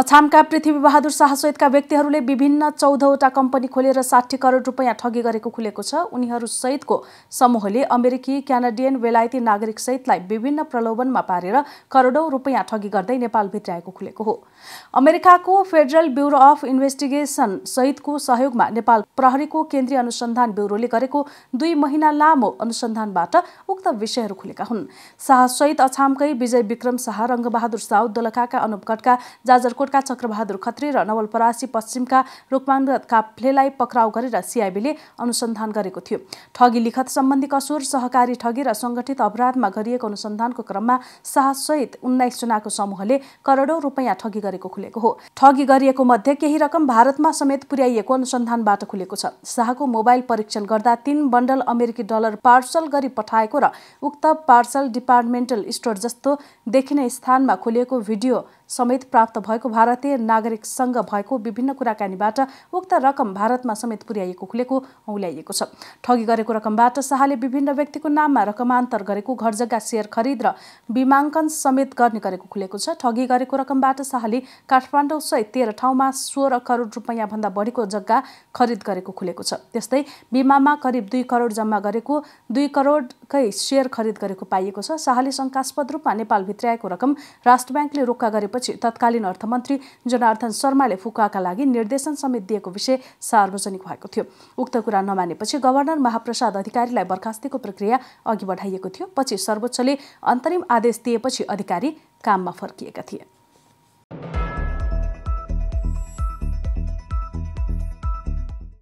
अछामका पृथ्वीबहादुर शाहसहितका व्यक्तिहरूले विभिन्न चौधवटा कम्पनी खोलेर साठी करोड रुपियाँ ठगी गरेको खुलेको छ उनीहरूसहितको समूहले अमेरिकी क्यानाडियन बेलायती नागरिक सहितलाई विभिन्न प्रलोभनमा पारेर करोडौँ रुपियाँ ठगी गर्दै नेपाल भित्राएको खुलेको हो अमेरिकाको फेडरल ब्युरो अफ इन्भेस्टिगेसन सहितको सहयोगमा नेपाल प्रहरीको केन्द्रीय अनुसन्धान ब्युरोले गरेको दुई महिना लामो अनुसन्धानबाट उक्त विषयहरू खुलेका हुन् शाहसहित अछामकै विजय विक्रम शाह रङ्गबहादुर साह दोलखाका अनुपकटका जाजर बागकोटका चक्रबहादुर खत्री र नवलपरासी पश्चिमका रोक्माङ काफ्लेलाई पक्राउ गरेर सिआइबीले अनुसन्धान गरेको थियो ठगी लिखत सम्बन्धी कसुर सहकारी ठगी र सङ्गठित अपराधमा गरिएको अनुसन्धानको क्रममा शाहसहित उन्नाइसजनाको समूहले करोडौँ रुपियाँ ठगी गरेको खुलेको हो ठगी गरिएको मध्ये केही रकम भारतमा समेत पुर्याइएको अनुसन्धानबाट खुलेको छ शाहको मोबाइल परीक्षण गर्दा तीन बन्डल अमेरिकी डलर पार्सल गरी पठाएको र उक्त पार्सल डिपार्टमेन्टल स्टोर जस्तो देखिने स्थानमा खोलिएको भिडियो समेत प्राप्त भएको भारतीय नागरिकसँग भएको विभिन्न कुराकानीबाट उक्त रकम भारतमा समेत पुर्याइएको खुलेको औल्याइएको छ ठगी गरेको रकमबाट शाहले विभिन्न व्यक्तिको नाममा रकमान्तर गरेको घर जग्गा सेयर खरिद र बीमाङ्कन समेत गर्ने गरेको खुलेको छ ठगी गरेको रकमबाट शाहले काठमाडौँ सहित तेह्र ठाउँमा सोह्र करोड रुपियाँभन्दा बढीको जग्गा खरिद गरेको खुलेको छ त्यस्तै बिमामा करिब दुई करोड जम्मा गरेको दुई करोडकै सेयर खरिद गरेको पाइएको छ शाहले शङ्कास्पद रूपमा नेपाल भित्राएको रकम राष्ट्र ब्याङ्कले रोक्का गरेपछि त्यसपछि तत्कालीन अर्थमन्त्री जनार्दन शर्माले फुकुवाका लागि निर्देशन समेत दिएको विषय सार्वजनिक भएको थियो उक्त कुरा नमानेपछि गभर्नर महाप्रसाद अधिकारीलाई बर्खास्तीको प्रक्रिया अघि बढाइएको थियो पछि सर्वोच्चले अन्तरिम आदेश दिएपछि अधिकारी काममा फर्किएका थिए